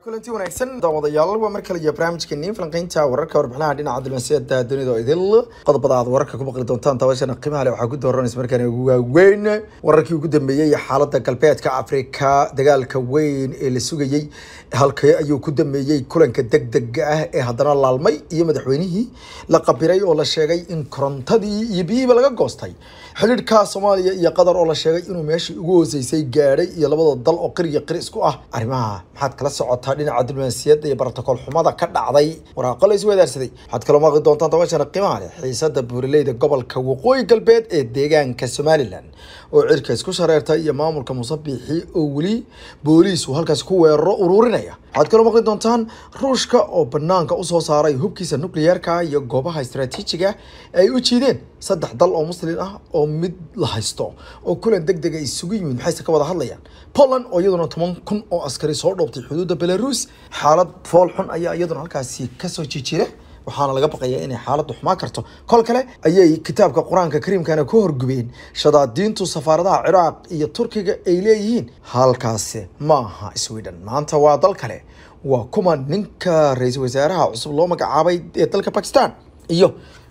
kulanti wanaagsan daawadayaal waa mar kale iyo barnaamijkeenii falanqeynta wararka warbixinaha dhinaca dibasiyada dunida idil qodobada aad wararka ku maqli doontaan taabashana qiimaha leh waxaa ku dooranaysa markaan ugu waaweyn wararkii ugu dambeeyey xaaladda galbeedka afrika dagaalka weyn ee la sugayey halkee ayuu ku dameeyey kulanka deg dega ah ee haddana laalmay iyo madaxweynihii la qabiray oo la sheegay in korontadii iyo biyihiiba laga goostay xidhiidhka soomaaliya iyo qatar oo la sheegay inuu meeshii ugu hooseysay gaadhay iyo labada dal oo qiriya qiri isku ah arrimaha maxaad kala socota tahay dhinaca diblomaasiyadda iyo baratokool xumada ka dhacday waraaqo la isweydaarsaday waxaad kaloo maqli doontaan dabaashana qiimaha leh xiisadda buurileyda gobolka waqooyi galbeed ee deegaanka somalilan oo cirka isku shareerta iyo maamulka musabbixi oo weli booliisu halkaas ku weeraro uruurinaya waxaad kaloo maqli doontaan ruushka oo bannaanka u soo saaray hubkiisa nucleyeerka iyo goobaha istaraatiijiga ay u jiideen saddex dal oo muslin ah oo mid la haysto oo kulan deg dega isugu yimid maxayse ka wada hadlayaan poland oo iyaduna toban kun oo askari soo dhoobtay xuduudda belaruus xaalad fool xun ayaa iyaduna halkaasi kasoo jijira waxaana laga baqayaa inay xaaladdu xumaan karto kol kale ayay kitaabka qur-aanka kariimkana ku horgubeen shadaadiintu safaaradaha ciraaq iyo turkiga ay leeyihiin halkaasi ma aha sweden maanta waa dal kale waa kuma ninka ra iisal wasaaraha cusub loo magacaabay ee dalka bakistan iyo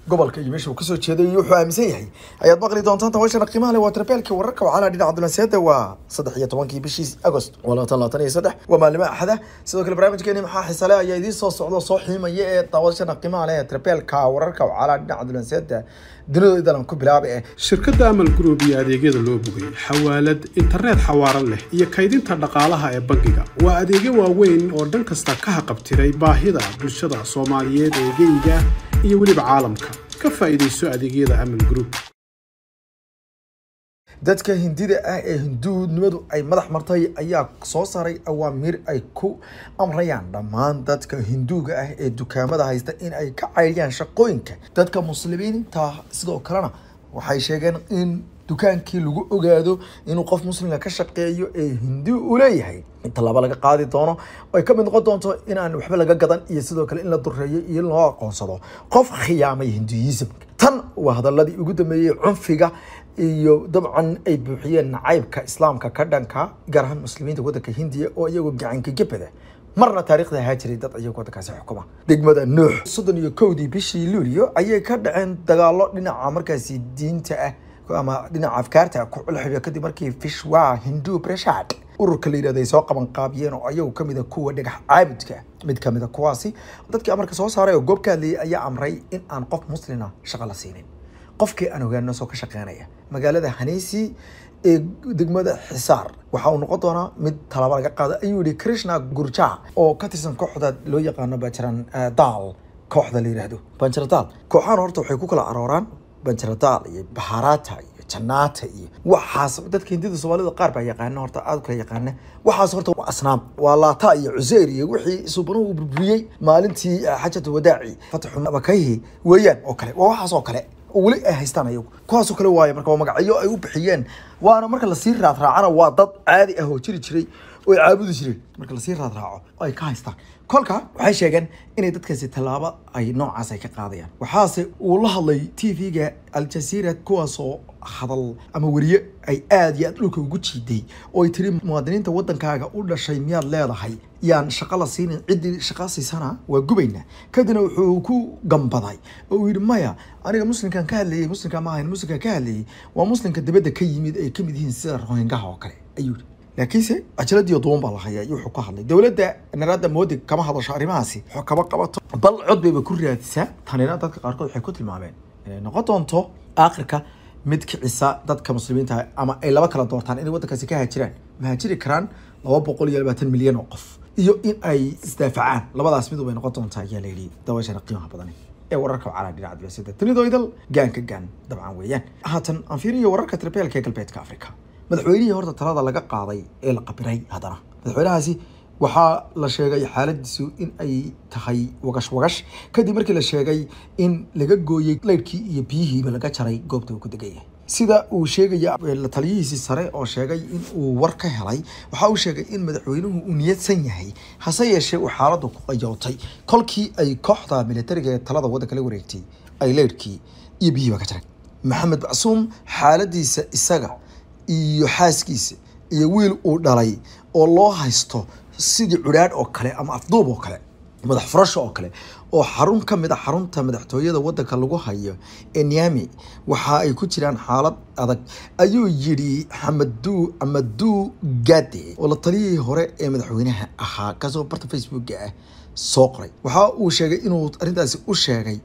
gobolka iyo meesha uu kasoo jeeday iyo wuxuu aaminsan yahay ayaad maqli doontaan tawaashana qiimaha leh waa tarbaalkii wararka waxaana dhinaca dulanseeda waa saddex iyo tobankii bishii agost waa labaatan labaatan iyo saddex waa maalimo axada sidoo kale barnaamijkeeni maxaa xisale ayaa idiin soo socdo soo xiimaya ee tawaashana qiimaha leh tarbaalka wararka waxaana dhinac dulanseeda dunida idalan ku bilaaba eh shirkadda amal group iyo adeegyada loo bogay xawaalad internet xawaaran leh iyo kaydinta dhaqaalaha ee bangiga waa adeegyo waaweyn oo dhan kasta ka haqabtiray baahida bulshada soomaaliyeed ee geyga iyo weliba caalamka ka faa'iidayso adeegyada amal group dadka hindida ah ee hinduunimadu ay madax martay ayaa soo saaray awaamiir ay ku amrayaan dhammaan dadka hinduuga ah ee dukaamada haysta in ay ka cayriyaan shaqooyinka dadka muslimiinta sidoo kalena waxay sheegeen in dukaankii lagu ogaado inuu qof muslimka ka shaqeeyo ee hindi uu leeyahay inta laba laga qaadi doono ay ka mid noqon doonto inaan waxba laga gadan iyo sidoo kale in la dureeyo iyo in loo aqoonsado qof khiyaamay hinduyisimka tan waa hadaladii ugu dambeeyey cunfiga iyo dabcan ay buuxiyeen nacaybka islaamka ka dhanka gaar ahaan muslimiinta waddanka hindiya oo iyagoo gacanka gebada marna taarikhda ahaa jiray dad ayaga waddankaasi xukuma degmada nuux soddon iyo kowdii bishii luulyo ayay ka dhaceen dagaallo dhinaca markaasi diinta ah ama dhinaca afkaarta kuculxuyo kadib markii fishwa hindu breshad ururka la ay soo qaban qaabiyeen oo ayagu ka mida ah kuwa dhagax caabudka mid ka mida ah kuwaasi dadkii amarka soo saaray oo goob ka ayaa amray in aan qof muslina ah shaqo la siinin qofkii aan ogaano soo ka shaqeynaya magaalada haneysi ee degmada xisaar waxa uu noqon doonaa mid talaaba laga qaado ayuu yihi krishna gurja oo ka tirsan kooxda loo yaqaano bajaran daal kooxda la yidhaahdo bajaran kooxahan horta waxay ku kala arooraan banjaradaal iyo baharata iyo janata iyo waxaas dadka hindida soomaalida qaar baa yaqaana horta aad u yaqaana waxaas horta waa asnaam waa laata iyo cuseyr iyo wixii suubanuhu burburiyey maalintii xajatu ah, wadaaci fataxu makayhi weeyaan oo kale waa waxaas oo kale weli ay haystaan ayagu kuwaasoo kale waaye marka waa magacyo ay u bixiyeen waana marka lasii raadraacana waa dad caadi ah oo jiri jiray way caabudi jireen marka lasii raadraaco oo ay ka haystaan kolka waxay sheegeen inay dadkaasi tallaabo ay noocaas ay ka qaadayaan waxaase uu la hadlay t v-ga aljasiira kuwaasoo hadal ama weriye ay aad iyo aad dhulka ugu jiiday oo ay tiri muwaadiniinta waddankaaga u dhashay miyaad leedahay yaan shaqo la siinin ciddii shaqaa siisana waa gubayna kadibna wuxuu ku gambaday oo yidhi maya aniga muslimkan ka hadlayey muslimka maahayn muslimkan ka hadlayey waa muslimka dibadda ka yimid ay ka mid yihiin sida rohingaha oo kale ayuu yidhi laakiinse ajaladiiyo duwan baa la hayaa iyo wuxuu ka hadlay dowladda naraada moodi kama hadasho arrimahaasi wuxuu kama qabato bal cod bayba ku raadisaa tanina dadka qaarkood waxay ku tilmaameen inay noqon doonto aakhirka mid kicisa dadka muslimiinta ama ay laba kala doortaan inay waddankaasi ka haajiraan ma karaan laba boqol iyo labaatan milyan oo qof iyo in ay isdaafacaan labadaas midubay noqon doontaa ayaa la yidhi qiimaha badani ee wararka wacala dhinaca dibasida tunidoidal gaan dabcan weeyaan haatan aan fiiriyo wararka tribeelka ee galbeedka afrika madaxweynihii horta talada laga qaaday ee la qabiray haddana madaxweynahaasi waxaa la sheegay xaaladiisu in ay tahay wagash wagash kadib markii la sheegay in laga gooyey laydhkii iyo biyihiiba laga jaray goobta uu ku degan yahay sida uu sheegaya la sare oo sheegay in uu war ka helay waxa uu sheegay in madaxweynuhu uu niyadsan yahay hase yeeshee uu xaaladdu ku qayootay kolkii ay kooxda militariga ee talada waddanka la wareegtay ay leydhkii iyo biyihiiba ka jaray maxamed macsuum xaaladiisa isaga iyo xaaskiisa iyo wiil uu dhalay oo loo haysto sidii cudhaadh oo kale ama afduub oo kale madax furasho oo kale oo xarun ka mid a ah xarunta madaxtooyada waddanka lagu hayo ee niami waxa ay ku jiraan xaalad adag ayuu yidhi xamaduu amaduu gade oo la taliyihii hore ee madaxweynaha ahaa kaasoo barta facebooka ah soo qoray waxa uu sheegay inuu arrintaasi u sheegay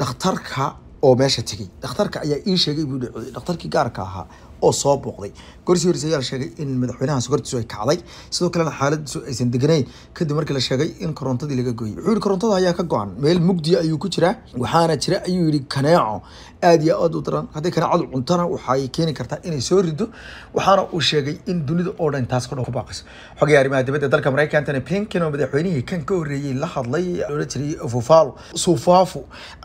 dhakhtarka oo meesha tegay dhakhtarka ayaa ii sheegay buu dhakhtarkii gaarka ahaa oo soo booqday gorsii horise ayaa sheegay in madaxweynaha sokortiisu ay kacday sidoo kalena xaaladiisu aysan deganayn kadib markii la sheegay in korontadii laga gooyey wuxuu yihi korontada ayaa ka go-an meel mugdiya ah ayuu ku jiraa waxaana jira ayuu yihi kaneeco aad iyo aad u daran haddii kaneecadu cuntana waxay keeni kartaa inay soo rido waxaana uu sheegay in dunida oo dhan taas ku baaqayso xogaya arrimaha dibadda dalka maraykankana pinkin oo madaxweynihii kan ka horreeyey la hadlay loola jiray fufalo suufaafo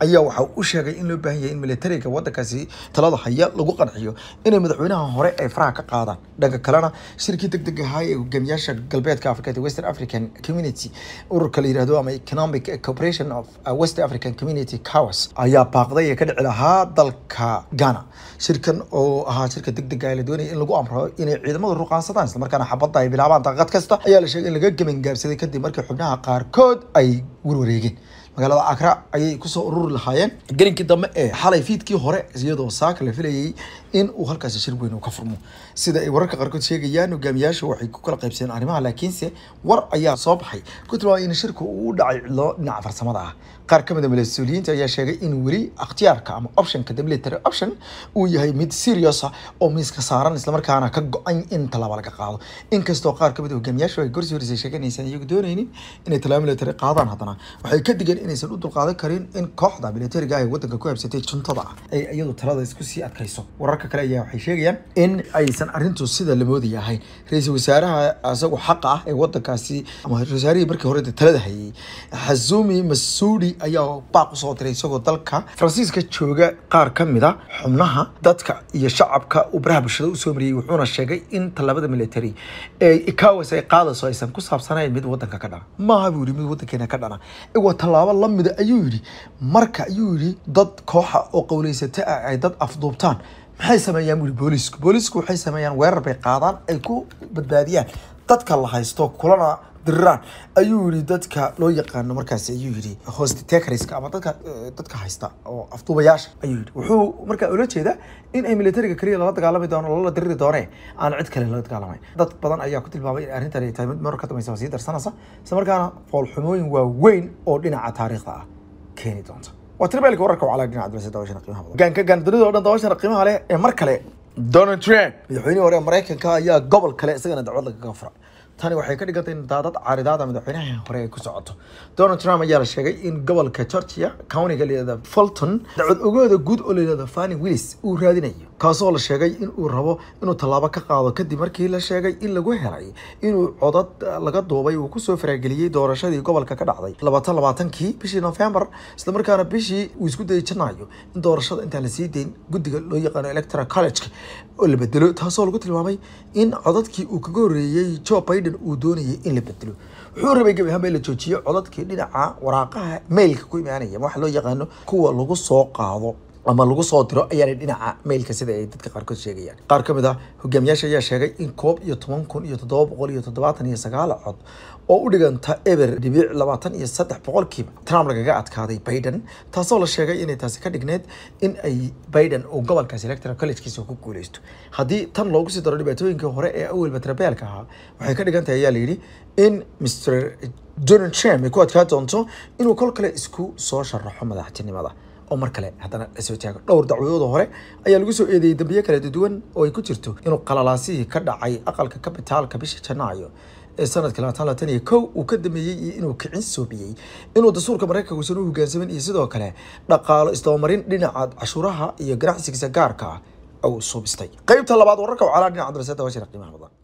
ayaa waxa u sheegay in loo baahan yahay in militariga waddankaasi talada haya lagu qanciyo inay madaxweyne madaxweynaha hore ay faraha ka qaadaan dhanka kalena shirkii degdeg ahaa ee hogaamiyaasha galbeedka africa western african community ururka la yirahdo ama economic corporation of uh, western african community cowas ayaa baaqday ee ka dhici lahaa dalka ghana shirkan oo ahaa shirka degdega ah la doonaya in lagu amro inay ciidamadu ruqaansadaan islamarkaana xabadda ay bilaabaan daqiiqad kasta ayaa la sheegay in laga gemangaabsaday kadib markii xubnaha qaarkood ay warwareegeen magaalada akra ayay kusoo ururi lahaayeen gelinkii dambe ee xalay fiidkii hore iyadoo saaka la filayay in uu halkaasi shir weyn ka furmo sida ay wararka qaarkood sheegayaan hogaamiyaasha waxay ku kala qaybsadeen arrimaha laakiinse war ayaa soo baxay ku tilmaamay in shirku uu dhacay cidlo dhinaca farsamada ah qaar ka mid a ah mas-uuliyiinta ayaa sheegay in weli ikhtiyaarka ama optionka the option uu yahay mid serious ah oo miiska saaran islamarkaana ka go-an in tallaaba laga qaado inkastoo qaar ka mid a ah hogaamiyaasha ay gorsi horisay sheegeen iyagu doonaynin inay tallaaba military qaadaan haddana waxay ka digeen inaysan u dulqaadan karin in kooxda militariga ah ee waddanka ku habsatay juntada ah ay iyadu talada isku sii adkayso wararka warka kale ayaa waxay sheegayaan in aysan arintu sida la moodaya ahayn ra-iisul wasaaraha isagu xaqa ah ee wadankaasi ama ra-isul wasaarihii markii hore talada hayay xazumi masuudi ayaa baaq usoo diray isagoo dalka faransiiska jooga qaar ka mida xubnaha dadka iyo shacabka uu baraha bulshada usoo mariyay wuxuuna sheegay in tallaabada military ee ikawas ay qaadayso aysan ku saabsanayn mid wadanka ka dhana maaha buu yidhi mid wadankeena ka dhana waa tallaabo lamida ayuu yidhi marka ayuu yidhi dad kooxa oo qowlaysata ah ay dad afduubtaan maxay sameeyaan bui boolisku boolisku waxay sameeyaan weerar bay qaadaan ay ku badbaadiyaan dadka la haysto kulana diriraan ayuu yidhi dadka loo yaqaano markaasi ayuu yidhi hosttecariska ama dadka eh, dadka haysta oo afduubayaasha ayuu yidhi wuxuu markaa ula jeeda in ay militariga keliya lala dagaalami doono lala diriri doonee aan cid kale lala dagaalamayn dad badan ayaa ku tilmaamay in arrintan ay tahay mid marar dambaysa sii darsanaysa isla markaana foolxumooyin waaweyn oo dhinaca taariikhda ah keeni doonta وتربيلك وركب على جناح عبد الرسول دوشنا qiimaha badan gaanka gaandanido dhan dooshan qiimaha leh ee mar kale Donald Trump madaxweynihii hore Mareykanka ayaa gobol kale isagana dacwad lagaga fura tani waxay ka dhigantay in daadad caaridaada madaxweynaha hore ay ku socoto Donald Trump ayaa la sheegay in gobolka Georgia county-ga la Fulton dacwad ogooda guud oo la yiraahdo Willis uu raadinayo kaasoo la sheegay inuu rabo inuu tallaabo ka qaado kadib markii la sheegay in lagu helay inuu codad ah, laga duubay uu kusoo faraageliyey doorashadii gobolka ka dhacday labaatan labaatankii bishii nofembar islamarkaana bishii uu isku dayay janaayo in doorashada intaan la sii dayn guddiga loo yaqaano electoral college oo la bedelo taasoo lagu tilmaamay in codadkii uu kaga horreeyey jo biden uu doonayay in la bedelo wuxuu rabay gebi ahaanba in la joojiyo codadkii dhinaca waraaqaha mailka ku imaanaya waxaa loo yaqaano kuwa lagu soo qaado ama lagu soo diro ayaanay dhinaca mailka sida ay dadka qaarkood sheegayaan qaar ka mid ah hogaamiyaasha ayaa sheegay in koob iyo toban kun iyo toddoba boqol iyo toddobaatan iyo sagaal cod oo u dhiganta eber dhibic labaatan iyo saddex boqolkiiba trump lagaga adkaaday biden taasoo la sheegay inay taasi ka dhigneed in ay biden uu gobolkaas electoral collegekiisa ku guuleysto haddii tan loogu sii daro dhibaatooyinkii hore ee awelba trabeelka ahaa waxay ka dhigan tahay ayaa layidhi in mr donald trump ay ku adkaa doonto inuu kol kale isku soo sharaxo madaxtinimada oo mar kale haddana lasoo taago dhowr dacwadooda hore ayaa lagu soo eedeeyey dambiyo kala duwan oo ay ku jirto inuu qalalaasihii ka dhacay aqalka kabitaalka bisha janaayo ee sanadka labaatan labaatan iyo kow uu ka dameeyey iyo inuu kicin soobiyey inuu dastuurka maraykanka uusan u hogaansamin iyo sidoo kale dhaqaalo isdabamarin dhinaca cashuuraha iyo ganacsigiisa gaarka ah uu suubistay qaybta labaad wararka wacalaa dhinaca darasada waa shiraqimah mudan